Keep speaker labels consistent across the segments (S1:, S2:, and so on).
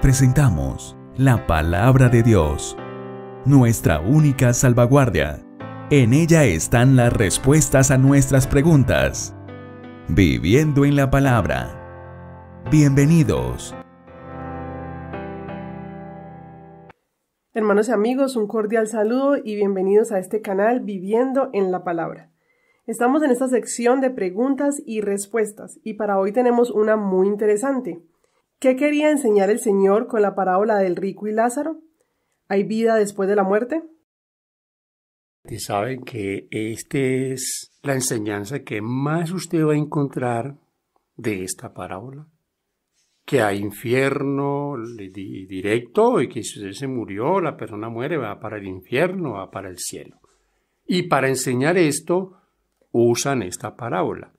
S1: presentamos la palabra de Dios, nuestra única salvaguardia. En ella están las respuestas a nuestras preguntas. Viviendo en la palabra. Bienvenidos.
S2: Hermanos y amigos, un cordial saludo y bienvenidos a este canal Viviendo en la palabra. Estamos en esta sección de preguntas y respuestas y para hoy tenemos una muy interesante. ¿Qué quería enseñar el Señor con la parábola del rico y Lázaro? ¿Hay vida después de la muerte?
S1: Y saben que esta es la enseñanza que más usted va a encontrar de esta parábola. Que hay infierno directo y que si usted se murió, la persona muere, va para el infierno, va para el cielo. Y para enseñar esto, usan esta parábola.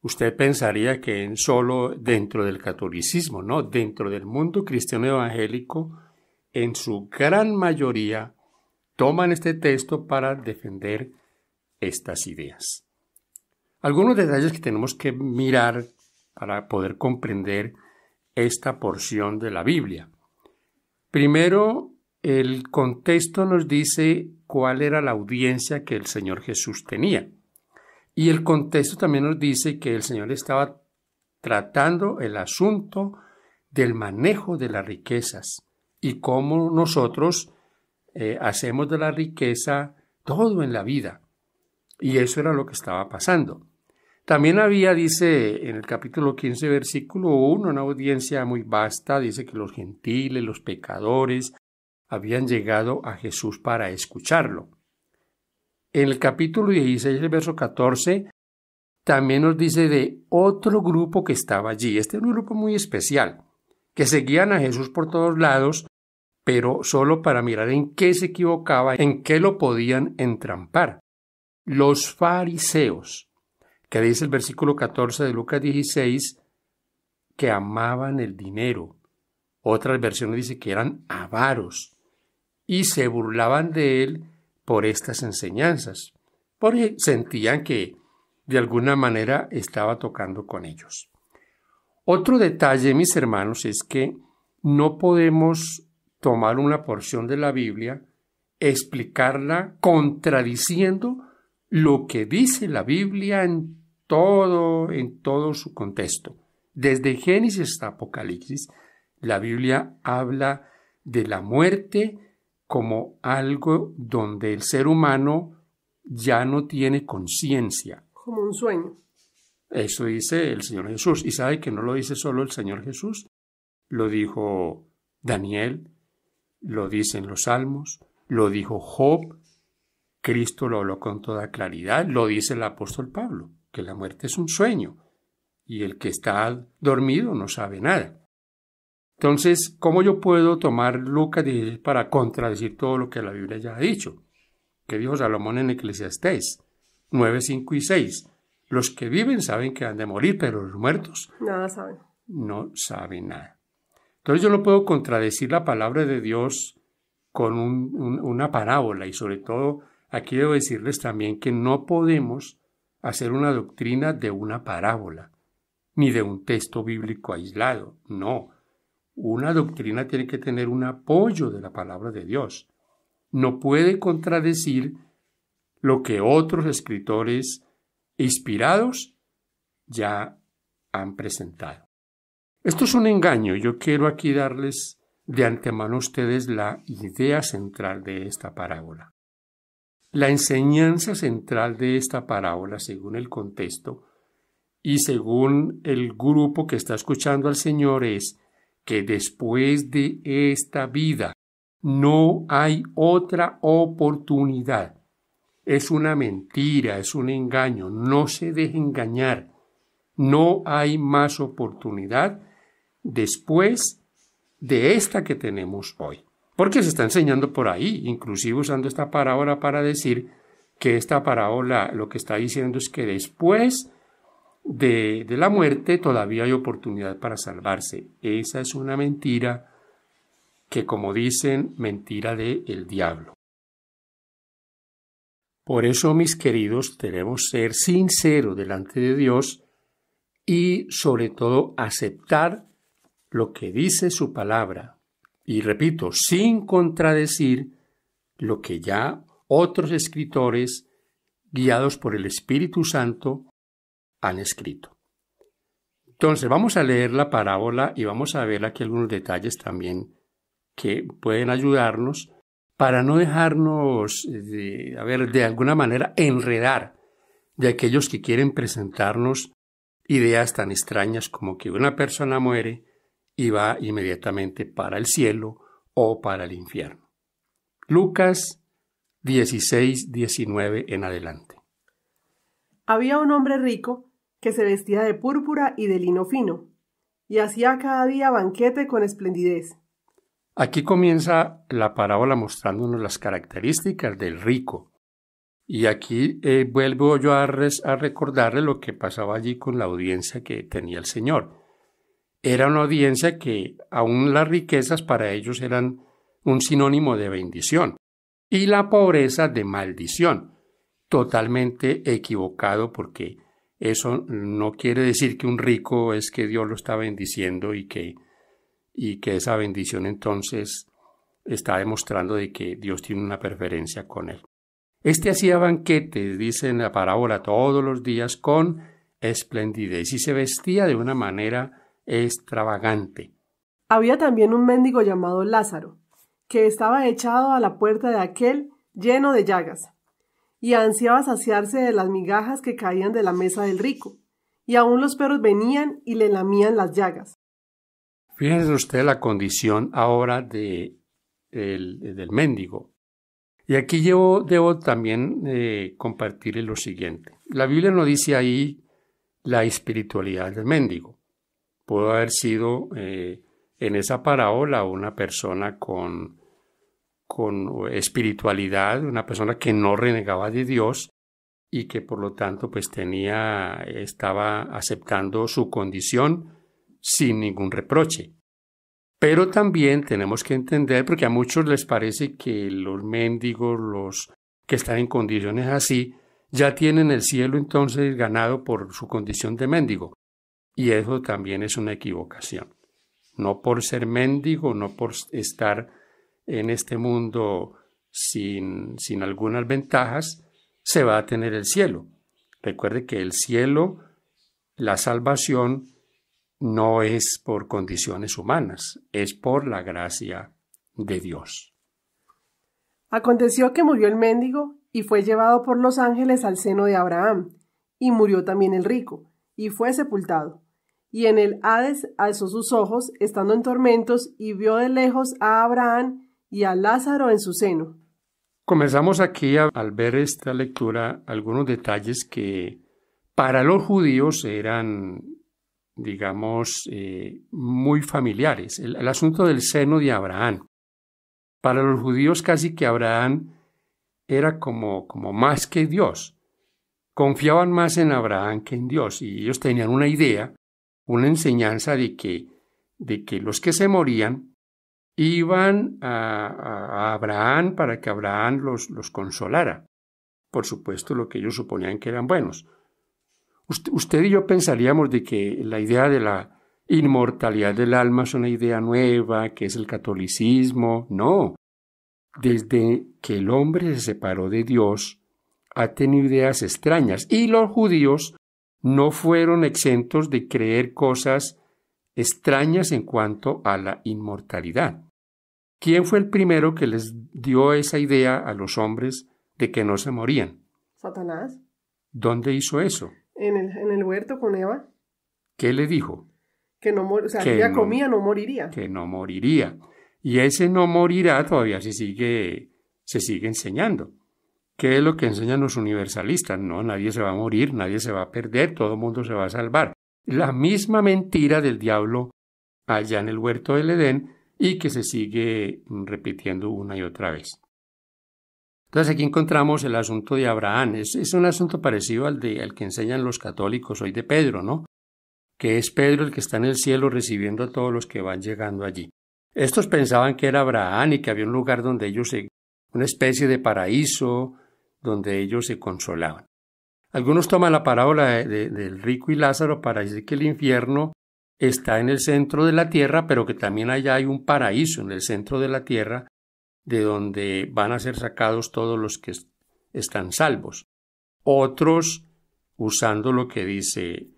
S1: Usted pensaría que solo dentro del catolicismo, no, dentro del mundo cristiano evangélico, en su gran mayoría toman este texto para defender estas ideas. Algunos detalles que tenemos que mirar para poder comprender esta porción de la Biblia. Primero, el contexto nos dice cuál era la audiencia que el Señor Jesús tenía. Y el contexto también nos dice que el Señor estaba tratando el asunto del manejo de las riquezas y cómo nosotros eh, hacemos de la riqueza todo en la vida. Y eso era lo que estaba pasando. También había, dice en el capítulo 15, versículo 1, una audiencia muy vasta, dice que los gentiles, los pecadores, habían llegado a Jesús para escucharlo. En el capítulo 16, el verso 14, también nos dice de otro grupo que estaba allí. Este es un grupo muy especial, que seguían a Jesús por todos lados, pero solo para mirar en qué se equivocaba, en qué lo podían entrampar. Los fariseos, que dice el versículo 14 de Lucas 16, que amaban el dinero. Otras versiones dice que eran avaros y se burlaban de él por estas enseñanzas, porque sentían que de alguna manera estaba tocando con ellos. Otro detalle, mis hermanos, es que no podemos tomar una porción de la Biblia, explicarla contradiciendo lo que dice la Biblia en todo, en todo su contexto. Desde Génesis hasta Apocalipsis, la Biblia habla de la muerte, como algo donde el ser humano ya no tiene conciencia.
S2: Como un sueño.
S1: Eso dice el Señor Jesús. Y sabe que no lo dice solo el Señor Jesús. Lo dijo Daniel, lo dicen los Salmos, lo dijo Job. Cristo lo habló con toda claridad, lo dice el apóstol Pablo, que la muerte es un sueño y el que está dormido no sabe nada. Entonces, ¿cómo yo puedo tomar Lucas para contradecir todo lo que la Biblia ya ha dicho? Que dijo Salomón en Eclesiastés 9, 5 y 6. Los que viven saben que han de morir, pero los muertos nada saben. No saben nada. Entonces yo no puedo contradecir la palabra de Dios con una parábola y sobre todo aquí debo decirles también que no podemos hacer una doctrina de una parábola ni de un texto bíblico aislado. No, una doctrina tiene que tener un apoyo de la palabra de Dios. No puede contradecir lo que otros escritores inspirados ya han presentado. Esto es un engaño. Yo quiero aquí darles de antemano a ustedes la idea central de esta parábola. La enseñanza central de esta parábola, según el contexto y según el grupo que está escuchando al Señor, es que después de esta vida no hay otra oportunidad. Es una mentira, es un engaño, no se deje engañar. No hay más oportunidad después de esta que tenemos hoy. Porque se está enseñando por ahí, inclusive usando esta parábola para decir que esta parábola lo que está diciendo es que después de, la muerte, todavía hay oportunidad para salvarse. Esa es una mentira que, como dicen, mentira del el diablo. Por eso, mis queridos, debemos ser sinceros delante de Dios y, sobre todo, aceptar lo que dice su palabra. Y repito, sin contradecir lo que ya otros escritores, guiados por el Espíritu Santo, han escrito. Entonces vamos a leer la parábola y vamos a ver aquí algunos detalles también que pueden ayudarnos para no dejarnos, de, a ver, de alguna manera enredar de aquellos que quieren presentarnos ideas tan extrañas como que una persona muere y va inmediatamente para el cielo o para el infierno. Lucas 16, 19 en adelante.
S2: Había un hombre rico que se vestía de púrpura y de lino fino, y hacía cada día banquete con esplendidez.
S1: Aquí comienza la parábola mostrándonos las características del rico. Y aquí eh, vuelvo yo a, a recordarle lo que pasaba allí con la audiencia que tenía el Señor. Era una audiencia que aún las riquezas para ellos eran un sinónimo de bendición y la pobreza de maldición, totalmente equivocado porque eso no quiere decir que un rico es que Dios lo está bendiciendo y que, y que esa bendición entonces está demostrando de que Dios tiene una preferencia con él. Este hacía banquetes, dice en la parábola, todos los días con esplendidez y se vestía de una manera extravagante.
S2: Había también un mendigo llamado Lázaro, que estaba echado a la puerta de aquel lleno de llagas y ansiaba saciarse de las migajas que caían de la mesa del rico, y aún los perros venían y le lamían las llagas.
S1: Fíjense usted la condición ahora de, del mendigo. Y aquí yo debo también eh, compartirle lo siguiente. La Biblia no dice ahí la espiritualidad del mendigo. Pudo haber sido eh, en esa parábola una persona con con eh, espiritualidad, una persona que no renegaba de Dios y que por lo tanto pues tenía, estaba aceptando su condición sin ningún reproche. Pero también tenemos que entender, porque a muchos les parece que los mendigos, los que están en condiciones así, ya tienen el cielo entonces ganado por su condición de mendigo. Y eso también es una equivocación. No por ser mendigo, no por estar en este mundo sin, sin algunas ventajas, se va a tener el cielo. Recuerde que el cielo, la salvación, no es por condiciones humanas, es por la gracia de Dios.
S2: Aconteció que murió el mendigo y fue llevado por los ángeles al seno de Abraham, y murió también el rico, y fue sepultado. Y en el Hades alzó sus ojos, estando en tormentos, y vio de lejos a Abraham y a Lázaro en su seno.
S1: Comenzamos aquí al ver esta lectura algunos detalles que para los judíos eran, digamos, eh, muy familiares. El, el asunto del seno de Abraham. Para los judíos casi que Abraham era como, como más que Dios. Confiaban más en Abraham que en Dios y ellos tenían una idea, una enseñanza de que, de que los que se morían iban a, Abraham para que Abraham los, los, consolara. Por supuesto, lo que ellos suponían que eran buenos. Usted, usted y yo pensaríamos de que la idea de la inmortalidad del alma es una idea nueva, que es el catolicismo. No. Desde que el hombre se separó de Dios, ha tenido ideas extrañas. Y los judíos no fueron exentos de creer cosas extrañas en cuanto a la inmortalidad. ¿Quién fue el primero que les dio esa idea a los hombres de que no se morían?
S2: Satanás.
S1: ¿Dónde hizo eso?
S2: En el, huerto con Eva.
S1: ¿Qué le dijo?
S2: Que no o sea, ella comía, no moriría.
S1: Que no moriría. Y ese no morirá todavía se sigue, se sigue enseñando. ¿Qué es lo que enseñan los universalistas? No, nadie se va a morir, nadie se va a perder, todo el mundo se va a salvar. La misma mentira del diablo allá en el huerto del Edén y que se sigue repitiendo una y otra vez. Entonces aquí encontramos el asunto de Abraham. Es, un asunto parecido al, de, que enseñan los católicos hoy de Pedro, ¿no? Que es Pedro el que está en el cielo recibiendo a todos los que van llegando allí. Estos pensaban que era Abraham y que había un lugar donde ellos se, una especie de paraíso donde ellos se consolaban. Algunos toman la parábola del rico y Lázaro para decir que el infierno está en el centro de la tierra, pero que también allá hay un paraíso en el centro de la tierra, de donde van a ser sacados todos los que están salvos. Otros, usando lo que dice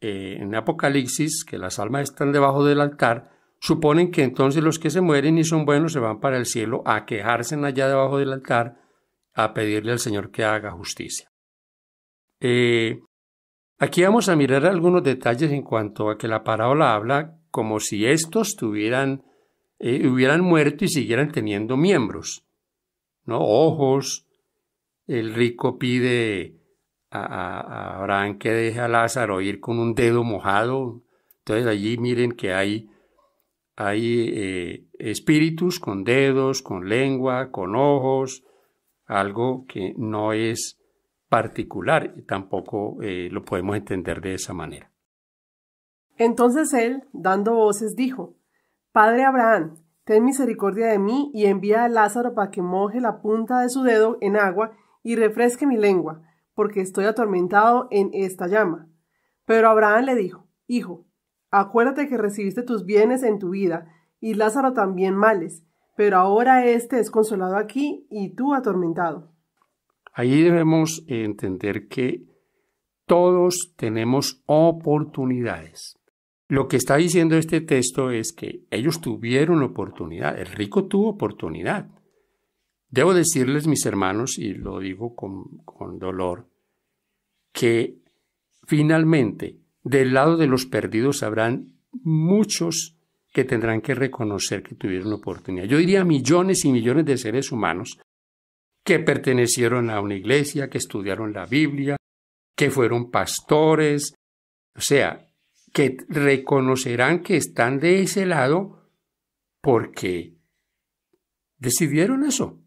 S1: eh, en Apocalipsis, que las almas están debajo del altar, suponen que entonces los que se mueren y son buenos se van para el cielo a quejarse allá debajo del altar, a pedirle al Señor que haga justicia. Eh, Aquí vamos a mirar algunos detalles en cuanto a que la parábola habla como si estos tuvieran, eh, hubieran muerto y siguieran teniendo miembros, ¿no? Ojos, el rico pide a, Abraham que deje a Lázaro ir con un dedo mojado, entonces allí miren que hay, hay eh, espíritus con dedos, con lengua, con ojos, algo que no es particular y tampoco eh, lo podemos entender de esa manera.
S2: Entonces él, dando voces, dijo, Padre Abraham, ten misericordia de mí y envía a Lázaro para que moje la punta de su dedo en agua y refresque mi lengua, porque estoy atormentado en esta llama. Pero Abraham le dijo, Hijo, acuérdate que recibiste tus bienes en tu vida, y Lázaro también males, pero ahora éste es consolado aquí y tú atormentado.
S1: Ahí debemos entender que todos tenemos oportunidades. Lo que está diciendo este texto es que ellos tuvieron oportunidad, el rico tuvo oportunidad. Debo decirles, mis hermanos, y lo digo con, con dolor, que finalmente del lado de los perdidos habrán muchos que tendrán que reconocer que tuvieron oportunidad. Yo diría millones y millones de seres humanos que pertenecieron a una iglesia, que estudiaron la Biblia, que fueron pastores, o sea, que reconocerán que están de ese lado porque decidieron eso.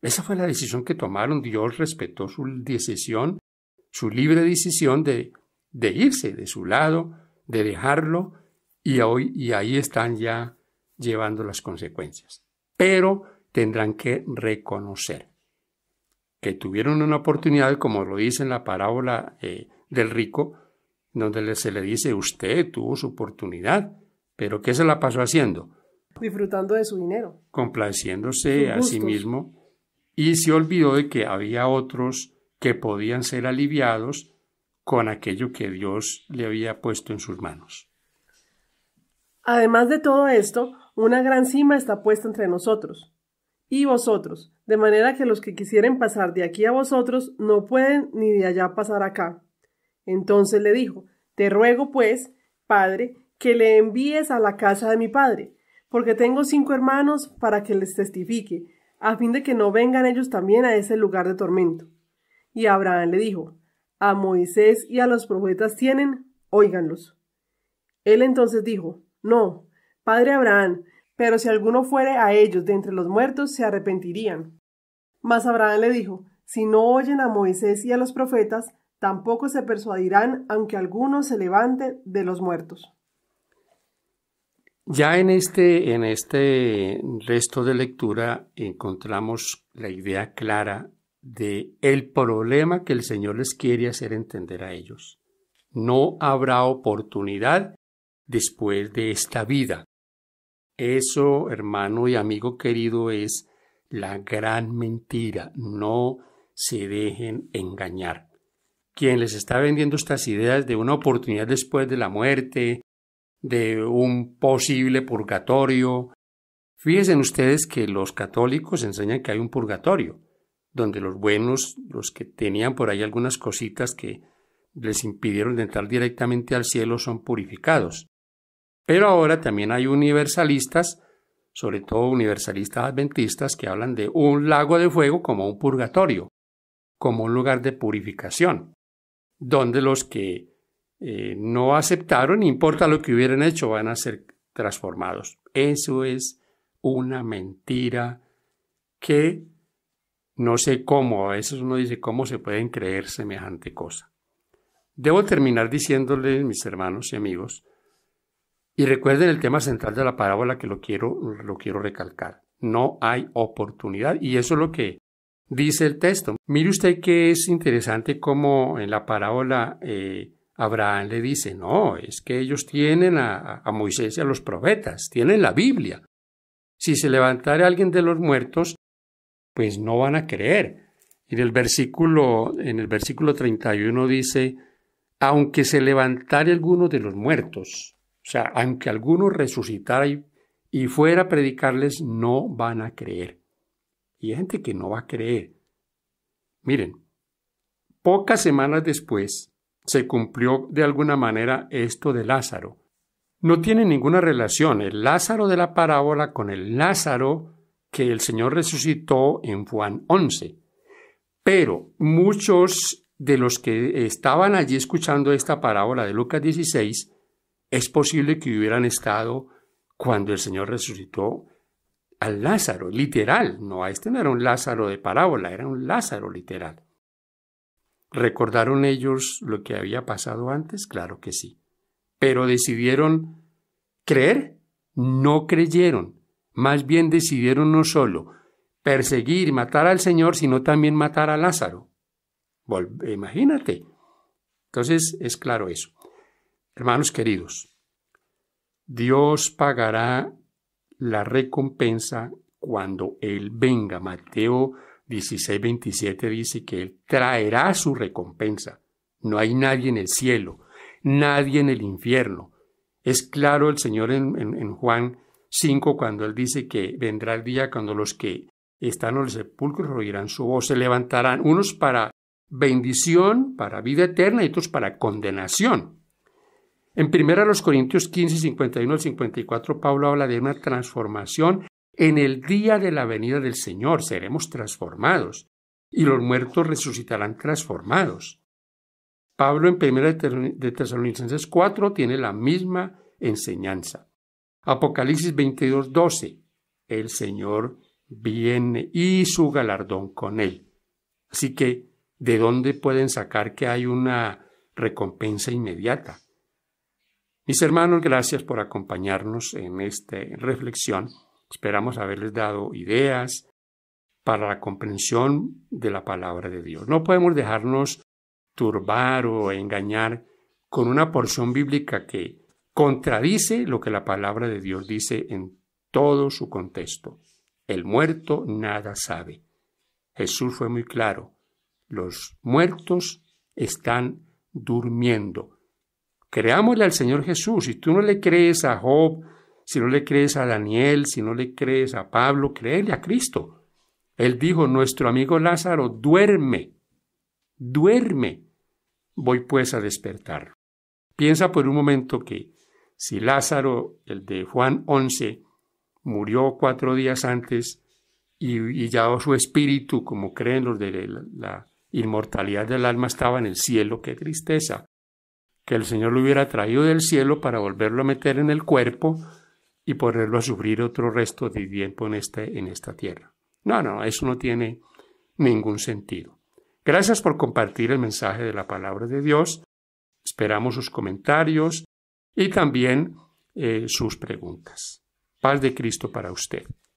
S1: Esa fue la decisión que tomaron. Dios respetó su decisión, su libre decisión de, de irse de su lado, de dejarlo, y, hoy, y ahí están ya llevando las consecuencias. Pero tendrán que reconocer que tuvieron una oportunidad, como lo dice en la parábola eh, del rico, donde se le dice, usted tuvo su oportunidad, pero ¿qué se la pasó haciendo?
S2: Disfrutando de su dinero.
S1: Complaciéndose a sí mismo y se olvidó de que había otros que podían ser aliviados con aquello que Dios le había puesto en sus manos.
S2: Además de todo esto, una gran cima está puesta entre nosotros, y vosotros, de manera que los que quisieren pasar de aquí a vosotros no pueden ni de allá pasar acá. Entonces le dijo, Te ruego, pues, padre, que le envíes a la casa de mi padre, porque tengo cinco hermanos para que les testifique, a fin de que no vengan ellos también a ese lugar de tormento. Y Abraham le dijo, A Moisés y a los profetas tienen, óiganlos. Él entonces dijo, No, padre Abraham, pero si alguno fuere a ellos de entre los muertos, se arrepentirían. Mas Abraham le dijo, Si no oyen a Moisés y a los profetas, tampoco se persuadirán aunque alguno se levante de los muertos.
S1: Ya en este, en este resto de lectura encontramos la idea clara de el problema que el Señor les quiere hacer entender a ellos. No habrá oportunidad después de esta vida. Eso, hermano y amigo querido, es la gran mentira. No se dejen engañar. Quien les está vendiendo estas ideas de una oportunidad después de la muerte, de un posible purgatorio. Fíjense ustedes que los católicos enseñan que hay un purgatorio, donde los buenos, los que tenían por ahí algunas cositas que les impidieron de entrar directamente al cielo, son purificados. Pero ahora también hay universalistas, sobre todo universalistas adventistas, que hablan de un lago de fuego como un purgatorio, como un lugar de purificación, donde los que eh, no aceptaron, importa lo que hubieran hecho, van a ser transformados. Eso es una mentira que no sé cómo, a veces uno dice cómo se pueden creer semejante cosa. Debo terminar diciéndoles, mis hermanos y amigos, y recuerden el tema central de la parábola que lo quiero, lo quiero recalcar. No hay oportunidad y eso es lo que dice el texto. Mire usted que es interesante como en la parábola eh, Abraham le dice, no, es que ellos tienen a, Moisés y a los profetas, tienen la Biblia. Si se levantara alguien de los muertos, pues no van a creer. En el versículo, en el versículo 31 dice, aunque se levantare alguno de los muertos, o sea, aunque algunos resucitara y, fuera a predicarles, no van a creer. Y hay gente que no va a creer. Miren, pocas semanas después se cumplió de alguna manera esto de Lázaro. No tiene ninguna relación el Lázaro de la parábola con el Lázaro que el Señor resucitó en Juan 11. Pero muchos de los que estaban allí escuchando esta parábola de Lucas 16 es posible que hubieran estado cuando el Señor resucitó al Lázaro, literal, no, este no era un Lázaro de parábola, era un Lázaro literal. ¿Recordaron ellos lo que había pasado antes? Claro que sí. Pero decidieron creer, no creyeron. Más bien decidieron no solo perseguir y matar al Señor, sino también matar a Lázaro. Imagínate. Entonces es claro eso. Hermanos queridos, Dios pagará la recompensa cuando Él venga. Mateo 16, 27 dice que Él traerá su recompensa. No hay nadie en el cielo, nadie en el infierno. Es claro el Señor en, Juan 5 cuando Él dice que vendrá el día cuando los que están en el sepulcro oirán su voz, se levantarán unos para bendición, para vida eterna y otros para condenación. En 1 Corintios 15, 51 al 54, Pablo habla de una transformación. En el día de la venida del Señor seremos transformados y los muertos resucitarán transformados. Pablo en 1 de Tesalonicenses 4 tiene la misma enseñanza. Apocalipsis 22, 12. El Señor viene y su galardón con él. Así que, ¿de dónde pueden sacar que hay una recompensa inmediata? Mis hermanos, gracias por acompañarnos en esta reflexión. Esperamos haberles dado ideas para la comprensión de la palabra de Dios. No podemos dejarnos turbar o engañar con una porción bíblica que contradice lo que la palabra de Dios dice en todo su contexto. El muerto nada sabe. Jesús fue muy claro. Los muertos están durmiendo Creámosle al Señor Jesús. Si tú no le crees a Job, si no le crees a Daniel, si no le crees a Pablo, créele a Cristo. Él dijo, nuestro amigo Lázaro, duerme, duerme. Voy pues a despertar. Piensa por un momento que si Lázaro, el de Juan 11, murió cuatro días antes y, ya su espíritu, como creen los de la inmortalidad del alma, estaba en el cielo, qué tristeza que el Señor lo hubiera traído del cielo para volverlo a meter en el cuerpo y ponerlo a sufrir otro resto de tiempo en, este, en esta tierra. No, no, eso no tiene ningún sentido. Gracias por compartir el mensaje de la palabra de Dios. Esperamos sus comentarios
S2: y también eh, sus preguntas. Paz de Cristo para usted.